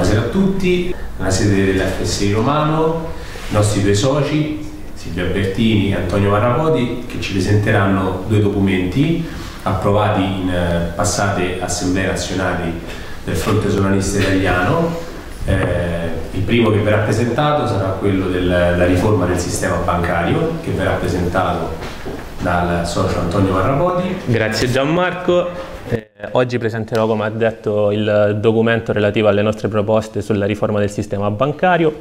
Buonasera a tutti, la sede dell'FSI Romano, i nostri due soci, Silvia Bertini e Antonio Marapodi, che ci presenteranno due documenti approvati in eh, passate assemblee nazionali del Fronte Solanista Italiano. Eh, il primo che verrà presentato sarà quello della riforma del sistema bancario, che verrà presentato dal socio Antonio Marrapodi. Grazie Gianmarco. Eh, oggi presenterò, come ha detto, il documento relativo alle nostre proposte sulla riforma del sistema bancario.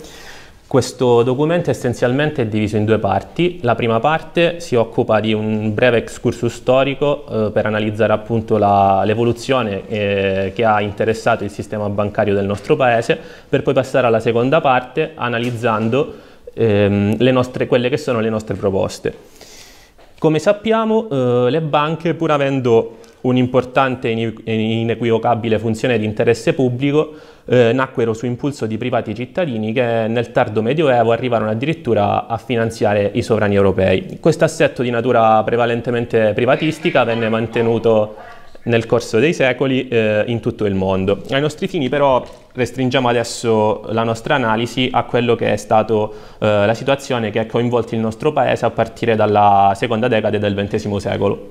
Questo documento essenzialmente è diviso in due parti. La prima parte si occupa di un breve excursus storico eh, per analizzare appunto l'evoluzione eh, che ha interessato il sistema bancario del nostro paese, per poi passare alla seconda parte analizzando ehm, nostre, quelle che sono le nostre proposte. Come sappiamo, eh, le banche, pur avendo un'importante e inequivocabile funzione di interesse pubblico, eh, nacquero su impulso di privati cittadini che nel tardo medioevo arrivarono addirittura a finanziare i sovrani europei. Questo assetto di natura prevalentemente privatistica venne mantenuto nel corso dei secoli eh, in tutto il mondo. Ai nostri fini però restringiamo adesso la nostra analisi a quello che è stata eh, la situazione che ha coinvolto il nostro paese a partire dalla seconda decade del XX secolo.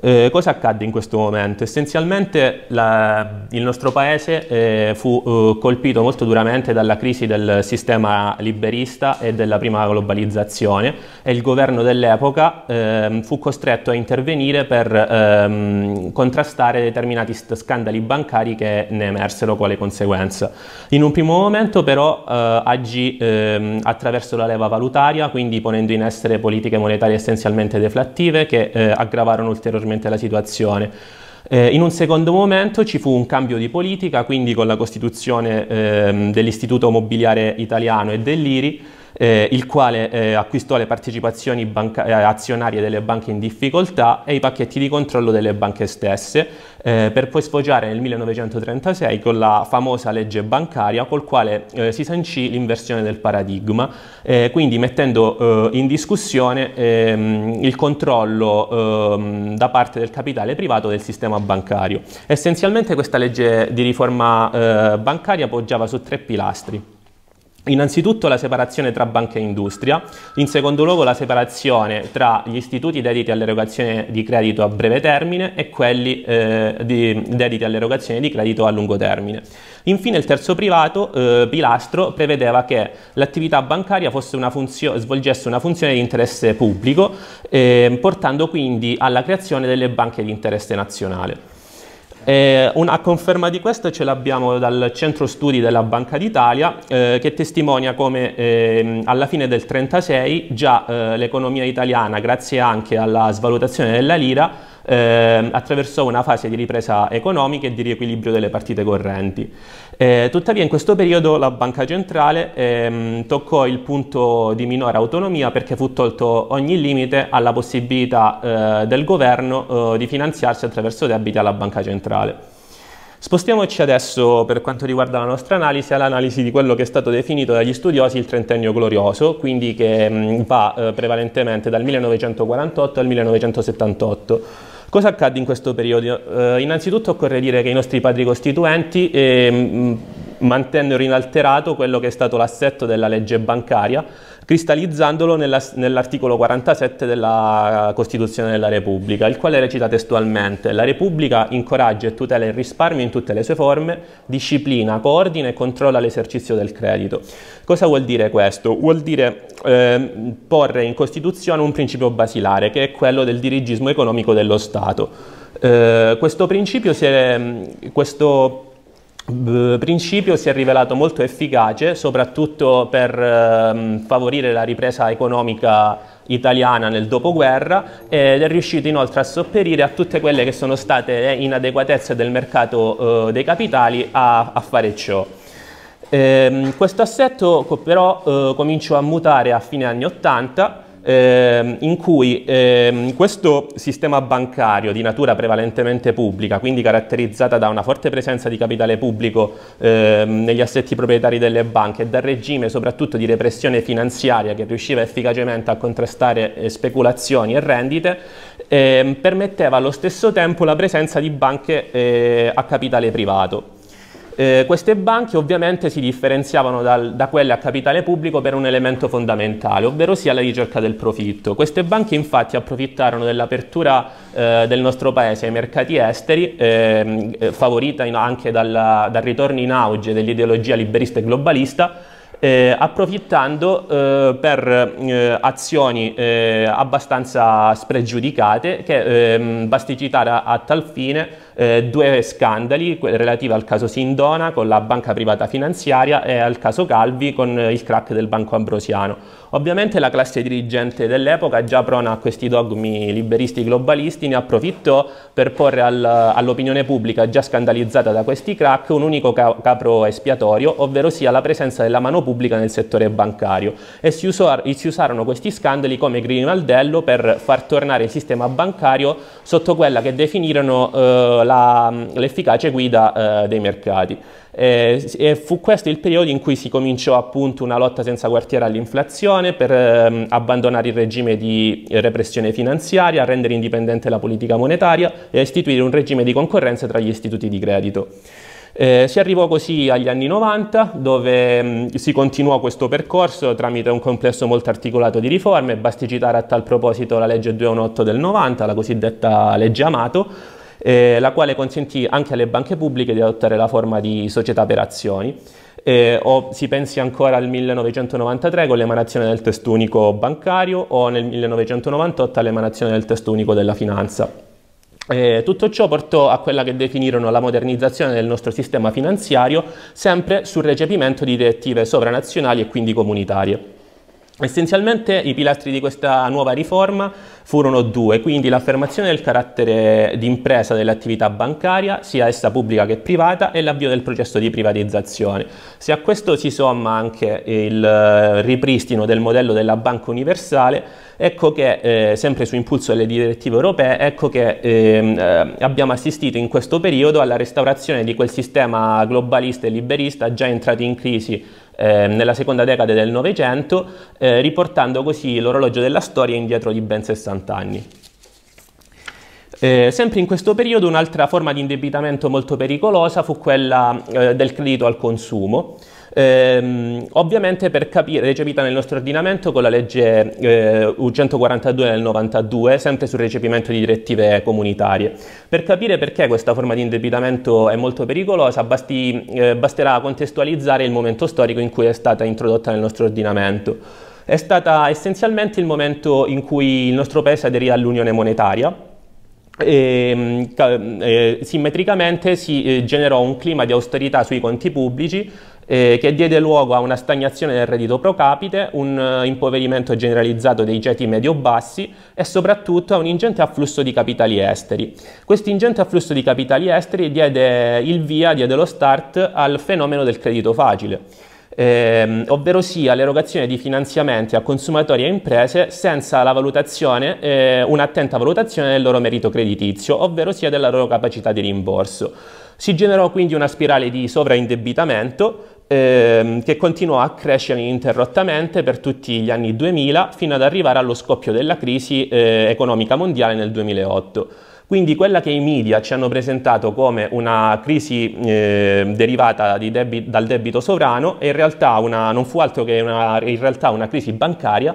Eh, cosa accadde in questo momento? Essenzialmente la, il nostro paese eh, fu eh, colpito molto duramente dalla crisi del sistema liberista e della prima globalizzazione e il governo dell'epoca ehm, fu costretto a intervenire per ehm, contrastare determinati scandali bancari che ne emersero quale conseguenza. In un primo momento però eh, agì ehm, attraverso la leva valutaria, quindi ponendo in essere politiche monetarie essenzialmente deflattive che eh, aggravarono ulteriormente maggiormente la situazione. Eh, in un secondo momento ci fu un cambio di politica, quindi con la costituzione ehm, dell'Istituto Mobiliare Italiano e dell'IRI, eh, il quale eh, acquistò le partecipazioni banca- eh, azionarie delle banche in difficoltà e i pacchetti di controllo delle banche stesse, eh, per poi sfoggiare nel 1936 con la famosa legge bancaria col quale eh, si sancì l'inversione del paradigma, eh, quindi mettendo in discussione ehm, il controllo ehm, da parte del capitale privato del sistema bancario. Essenzialmente questa legge di riforma bancaria poggiava su tre pilastri. Innanzitutto la separazione tra banca e industria, in secondo luogo la separazione tra gli istituti dediti all'erogazione di credito a breve termine e quelli eh, di, dediti all'erogazione di credito a lungo termine. Infine il terzo privato, eh, pilastro, prevedeva che l'attività bancaria una funzio- svolgesse una funzione di interesse pubblico, eh, portando quindi alla creazione delle banche di interesse nazionale. Eh, una conferma di questo ce l'abbiamo dal centro studi della Banca d'Italia eh, che testimonia come eh, alla fine del 1936 già eh, l'economia italiana, grazie anche alla svalutazione della lira, eh, attraversò una fase di ripresa economica e di riequilibrio delle partite correnti. Eh, tuttavia in questo periodo la Banca Centrale ehm, toccò il punto di minore autonomia perché fu tolto ogni limite alla possibilità eh, del governo eh, di finanziarsi attraverso debiti alla Banca Centrale. Spostiamoci adesso per quanto riguarda la nostra analisi all'analisi di quello che è stato definito dagli studiosi il trentennio glorioso, quindi che mm, va eh, prevalentemente dal 1948 al 1978. Cosa accadde in questo periodo? Eh, innanzitutto occorre dire che i nostri padri costituenti eh, mantennero inalterato quello che è stato l'assetto della legge bancaria, cristallizzandolo nell'articolo 47 della eh, Costituzione della Repubblica, il quale recita testualmente La Repubblica incoraggia e tutela il risparmio in tutte le sue forme, disciplina, coordina e controlla l'esercizio del credito. Cosa vuol dire questo? Vuol dire eh, porre in Costituzione un principio basilare, che è quello del dirigismo economico dello Stato. Eh, questo principio si è, questo principio si è rivelato molto efficace, soprattutto per ehm, favorire la ripresa economica italiana nel dopoguerra ed è riuscito inoltre a sopperire a tutte quelle che sono state eh, inadeguatezze del mercato eh, dei capitali a, a fare ciò. Ehm, questo assetto però eh, cominciò a mutare a fine anni 80 eh, in cui eh, questo sistema bancario di natura prevalentemente pubblica, quindi caratterizzata da una forte presenza di capitale pubblico eh, negli assetti proprietari delle banche e dal regime soprattutto di repressione finanziaria che riusciva efficacemente a contrastare eh, speculazioni e rendite, ehm, permetteva allo stesso tempo la presenza di banche eh, a capitale privato. Eh, queste banche ovviamente si differenziavano dal, da quelle a capitale pubblico per un elemento fondamentale, ovvero sia la ricerca del profitto. Queste banche infatti approfittarono dell'apertura eh, del nostro paese ai mercati esteri, ehm, eh, favorita in, anche dalla, dal ritorno in auge dell'ideologia liberista e globalista, eh, approfittando eh, per eh, azioni eh, abbastanza spregiudicate che ehm, basti citare a, a tal fine eh, due scandali relativi al caso Sindona con la banca privata finanziaria e al caso Calvi con eh, il crack del Banco Ambrosiano. Ovviamente la classe dirigente dell'epoca, già prona a questi dogmi liberisti globalisti, ne approfittò per porre al, all'opinione pubblica già scandalizzata da questi crack un unico capro espiatorio, ovvero sia la presenza della mano pubblica nel settore bancario e si, usor, si usarono questi scandali come grimaldello per far tornare il sistema bancario sotto quella che definirono eh, la, l'efficace guida eh, dei mercati. Eh, fu questo il periodo in cui si cominciò appunto una lotta senza quartiere all'inflazione per ehm, abbandonare il regime di repressione finanziaria, rendere indipendente la politica monetaria e istituire un regime di concorrenza tra gli istituti di credito. Eh, si arrivò così agli anni 90 dove mh, ehm, si continuò questo percorso tramite un complesso molto articolato di riforme, basti citare a tal proposito la legge 218 del 90, la cosiddetta legge Amato, eh, la quale consentì anche alle banche pubbliche di adottare la forma di società per azioni. Eh, o si pensi ancora al 1993 con l'emanazione del testo unico bancario o nel 1998 all'emanazione del testo unico della finanza. Eh, tutto ciò portò a quella che definirono la modernizzazione del nostro sistema finanziario, sempre sul recepimento di direttive sovranazionali e quindi comunitarie. Essenzialmente i pilastri di questa nuova riforma furono due, quindi l'affermazione del carattere d'impresa dell'attività bancaria, sia essa pubblica che privata, e l'avvio del processo di privatizzazione. Se a questo si somma anche il eh, ripristino del modello della banca universale, ecco che, eh, sempre su impulso delle direttive europee, ecco che ehm, eh, abbiamo assistito in questo periodo alla restaurazione di quel sistema globalista e liberista già entrato in crisi ehm, nella seconda decade del Novecento, eh, riportando così l'orologio della storia indietro di ben 60 60 anni. Eh, sempre in questo periodo un'altra forma di indebitamento molto pericolosa fu quella eh, del credito al consumo, ehm, ovviamente per capire, recepita nel nostro ordinamento con la legge eh, U142 del 92, sempre sul recepimento di direttive comunitarie. Per capire perché questa forma di indebitamento è molto pericolosa basti, eh, basterà contestualizzare il momento storico in cui è stata introdotta nel nostro ordinamento è stata essenzialmente il momento in cui il nostro paese aderì all'unione monetaria e, ehm, eh, simmetricamente si eh, generò un clima di austerità sui conti pubblici eh, che diede luogo a una stagnazione del reddito pro capite, un uh, impoverimento generalizzato dei ceti medio-bassi e soprattutto a un ingente afflusso di capitali esteri. Questo ingente afflusso di capitali esteri diede il via, diede lo start al fenomeno del credito facile ehm, ovvero sia l'erogazione di finanziamenti a consumatori e imprese senza la valutazione, eh, un'attenta valutazione del loro merito creditizio, ovvero sia della loro capacità di rimborso. Si generò quindi una spirale di sovraindebitamento ehm, che continuò a crescere ininterrottamente per tutti gli anni 2000 fino ad arrivare allo scoppio della crisi eh, economica mondiale nel 2008. Quindi quella che i media ci hanno presentato come una crisi eh, derivata debi dal debito sovrano in una, non fu altro che una, in realtà una crisi bancaria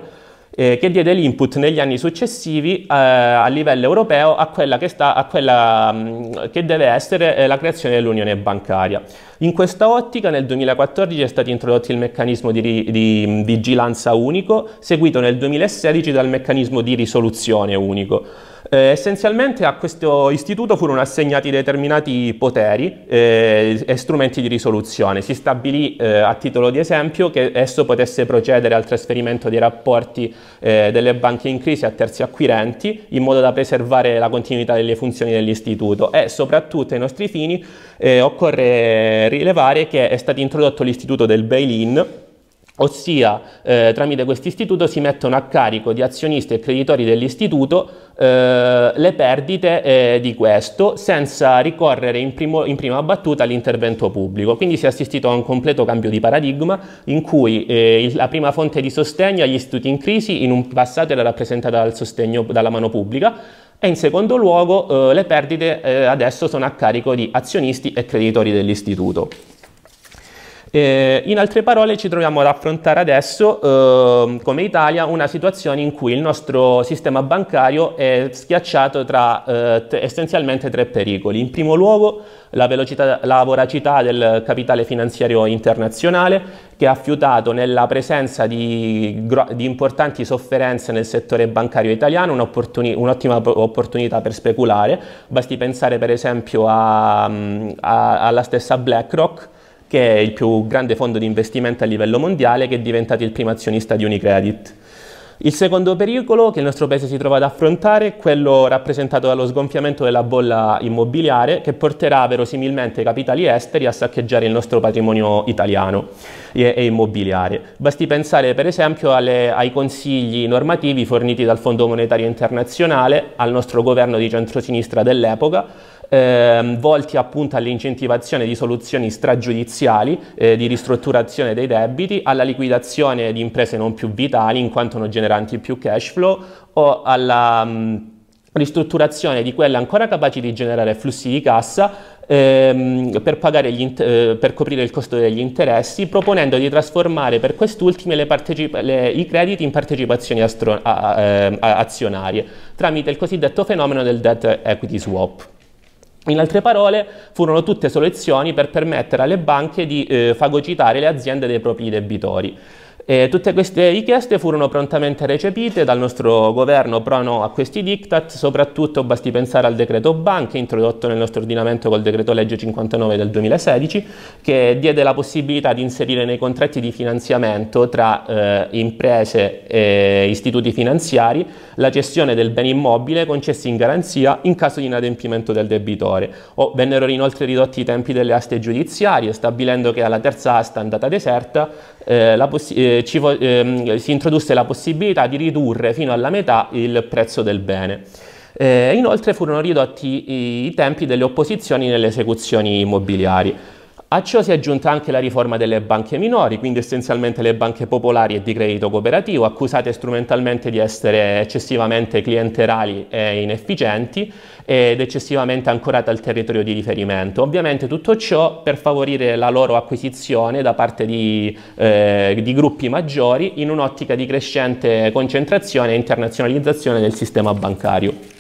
eh, che diede l'input negli anni successivi eh, a livello europeo a quella, che, sta, a quella mh, mm, che deve essere eh, la creazione dell'unione bancaria. In questa ottica nel 2014 è stato introdotto il meccanismo di, ri, di mm, vigilanza unico, seguito nel 2016 dal meccanismo di risoluzione unico. Eh, essenzialmente a questo istituto furono assegnati determinati poteri eh, e strumenti di risoluzione. Si stabilì eh, a titolo di esempio che esso potesse procedere al trasferimento dei rapporti eh, delle banche in crisi a terzi acquirenti in modo da preservare la continuità delle funzioni dell'istituto e soprattutto ai nostri fini eh, occorre rilevare che è stato introdotto l'istituto del bail-in ossia eh, tramite questo istituto si mettono a carico di azionisti e creditori dell'istituto eh, le perdite eh, di questo senza ricorrere in, primo, in prima battuta all'intervento pubblico. Quindi si è assistito a un completo cambio di paradigma in cui eh, il, la prima fonte di sostegno agli istituti in crisi in un passato era rappresentata dal sostegno dalla mano pubblica e in secondo luogo eh, le perdite eh, adesso sono a carico di azionisti e creditori dell'istituto. Eh, in altre parole ci troviamo ad affrontare adesso, eh, come Italia, una situazione in cui il nostro sistema bancario è schiacciato tra eh, essenzialmente tre pericoli. In primo luogo la, velocità, la voracità del capitale finanziario internazionale che ha fiutato nella presenza di, di importanti sofferenze nel settore bancario italiano un'opportuni, un'ottima opportunità per speculare. Basti pensare per esempio a, mm, a, alla stessa BlackRock che è il più grande fondo di investimento a livello mondiale che è diventato il primo azionista di Unicredit. Il secondo pericolo che il nostro paese si trova ad affrontare è quello rappresentato dallo sgonfiamento della bolla immobiliare che porterà verosimilmente i capitali esteri a saccheggiare il nostro patrimonio italiano e, immobiliare. Basti pensare per esempio alle, ai consigli normativi forniti dal Fondo Monetario Internazionale al nostro governo di centrosinistra dell'epoca ehm, volti appunto all'incentivazione di soluzioni stragiudiziali eh, di ristrutturazione dei debiti, alla liquidazione di imprese non più vitali in quanto non generanti più cash flow o alla mh, mm, ristrutturazione di quelle ancora capaci di generare flussi di cassa Ehm, per, inter- eh, per, coprire il costo degli interessi, proponendo di trasformare per quest'ultime le partecipa- le, i crediti in partecipazioni astro- a- a- ehm, a- azionarie tramite il cosiddetto fenomeno del debt equity swap. In altre parole, furono tutte soluzioni per permettere alle banche di eh, fagocitare le aziende dei propri debitori. E tutte queste richieste furono prontamente recepite dal nostro governo prono a questi diktat, soprattutto basti pensare al decreto banche introdotto nel nostro ordinamento col decreto legge 59 del 2016 che diede la possibilità di inserire nei contratti di finanziamento tra eh, imprese e istituti finanziari la cessione del bene immobile concessi in garanzia in caso di inadempimento del debitore. O vennero inoltre ridotti i tempi delle aste giudiziarie stabilendo che alla terza asta andata deserta eh, la possibilità eh, eh, ci, ehm, si introdusse la possibilità di ridurre fino alla metà il prezzo del bene. Eh, inoltre furono ridotti i, i tempi delle opposizioni nelle esecuzioni immobiliari. A ciò si è aggiunta anche la riforma delle banche minori, quindi essenzialmente le banche popolari e di credito cooperativo, accusate strumentalmente di essere eccessivamente clienterali e inefficienti ed eccessivamente ancorate al territorio di riferimento. Ovviamente tutto ciò per favorire la loro acquisizione da parte di, eh, di gruppi maggiori in un'ottica di crescente concentrazione e internazionalizzazione del sistema bancario.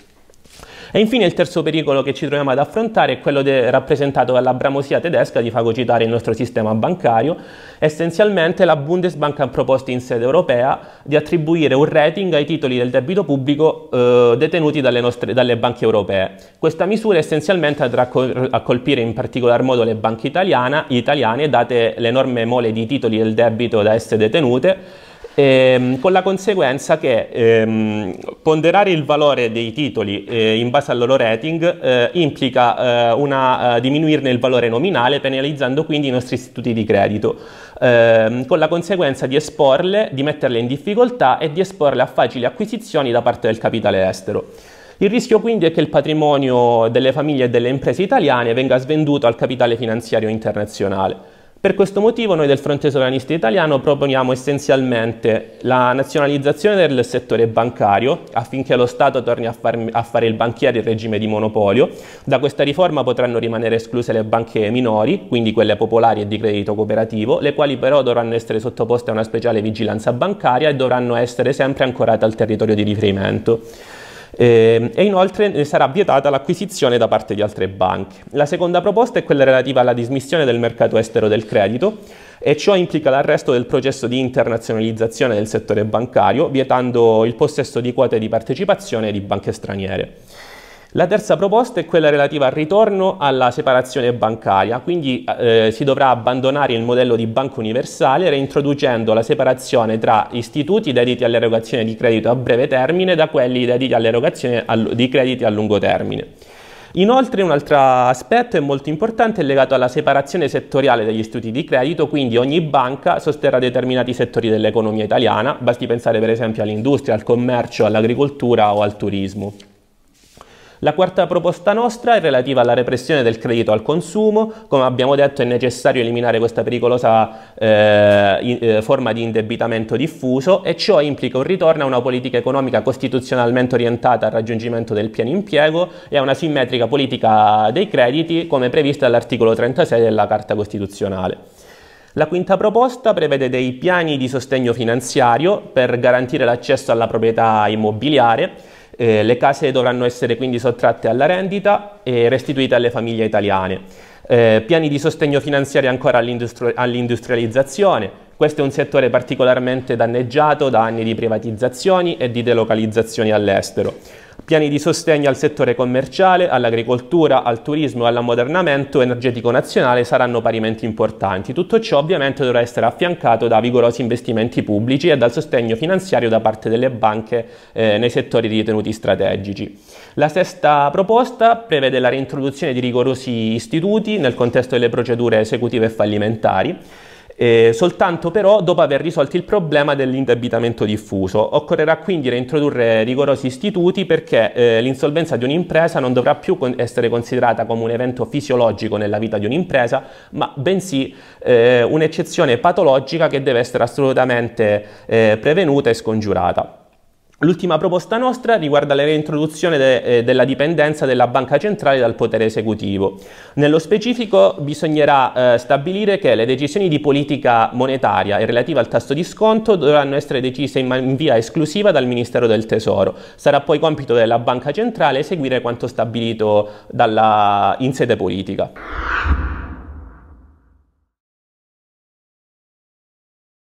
E infine il terzo pericolo che ci troviamo ad affrontare è quello de- rappresentato dalla bramosia tedesca di fagocitare il nostro sistema bancario. Essenzialmente la Bundesbank ha proposto in sede europea di attribuire un rating ai titoli del debito pubblico eh, detenuti dalle, nostre, dalle, banche europee. Questa misura essenzialmente andrà a colpire in particolar modo le banche italiane date l'enorme mole di titoli del debito da esse detenute ehm, con la conseguenza che ehm, ponderare il valore dei titoli eh, in base al loro rating eh, implica eh, una, eh, diminuirne il valore nominale, penalizzando quindi i nostri istituti di credito, ehm, con la conseguenza di esporle, di metterle in difficoltà e di esporle a facili acquisizioni da parte del capitale estero. Il rischio quindi è che il patrimonio delle famiglie e delle imprese italiane venga svenduto al capitale finanziario internazionale. Per questo motivo noi del Fronte Sovranista Italiano proponiamo essenzialmente la nazionalizzazione del settore bancario affinché lo Stato torni a, far, a, fare il banchiere in regime di monopolio. Da questa riforma potranno rimanere escluse le banche minori, quindi quelle popolari e di credito cooperativo, le quali però dovranno essere sottoposte a una speciale vigilanza bancaria e dovranno essere sempre ancorate al territorio di riferimento. Ehm, e inoltre ne eh, sarà vietata l'acquisizione da parte di altre banche. La seconda proposta è quella relativa alla dismissione del mercato estero del credito e ciò implica l'arresto del processo di internazionalizzazione del settore bancario, vietando il possesso di quote di partecipazione di banche straniere. La terza proposta è quella relativa al ritorno alla separazione bancaria, quindi eh, si dovrà abbandonare il modello di banca universale reintroducendo la separazione tra istituti dediti all'erogazione di credito a breve termine da quelli dediti all'erogazione di crediti a lungo termine. Inoltre un altro aspetto molto importante è legato alla separazione settoriale degli istituti di credito, quindi ogni banca sosterrà determinati settori dell'economia italiana, basti pensare per esempio all'industria, al commercio, all'agricoltura o al turismo. La quarta proposta nostra è relativa alla repressione del credito al consumo, come abbiamo detto è necessario eliminare questa pericolosa eh, in, eh, forma di indebitamento diffuso e ciò implica un ritorno a una politica economica costituzionalmente orientata al raggiungimento del pieno impiego e a una simmetrica politica dei crediti come prevista dall'articolo 36 della Carta Costituzionale. La quinta proposta prevede dei piani di sostegno finanziario per garantire l'accesso alla proprietà immobiliare eh, le case dovranno essere quindi sottratte alla rendita e restituite alle famiglie italiane. Eh, piani di sostegno finanziario ancora all'industri- all'industrializzazione. Questo è un settore particolarmente danneggiato da anni di privatizzazioni e di delocalizzazioni all'estero piani di sostegno al settore commerciale, all'agricoltura, al turismo e all'ammodernamento energetico nazionale saranno parimenti importanti. Tutto ciò ovviamente dovrà essere affiancato da vigorosi investimenti pubblici e dal sostegno finanziario da parte delle banche eh, nei settori ritenuti strategici. La sesta proposta prevede la reintroduzione di rigorosi istituti nel contesto delle procedure esecutive e fallimentari eh, soltanto però dopo aver risolto il problema dell'indebitamento diffuso. Occorrerà quindi reintrodurre rigorosi istituti perché eh, l'insolvenza di un'impresa non dovrà più con- essere considerata come un evento fisiologico nella vita di un'impresa, ma bensì eh, un'eccezione patologica che deve essere assolutamente eh, prevenuta e scongiurata. L'ultima proposta nostra riguarda la reintroduzione de, eh, della dipendenza della banca centrale dal potere esecutivo. Nello specifico bisognerà eh, stabilire che le decisioni di politica monetaria e relative al tasso di sconto dovranno essere decise in, in via esclusiva dal Ministero del Tesoro. Sarà poi compito della banca centrale eseguire quanto stabilito dalla, in sede politica.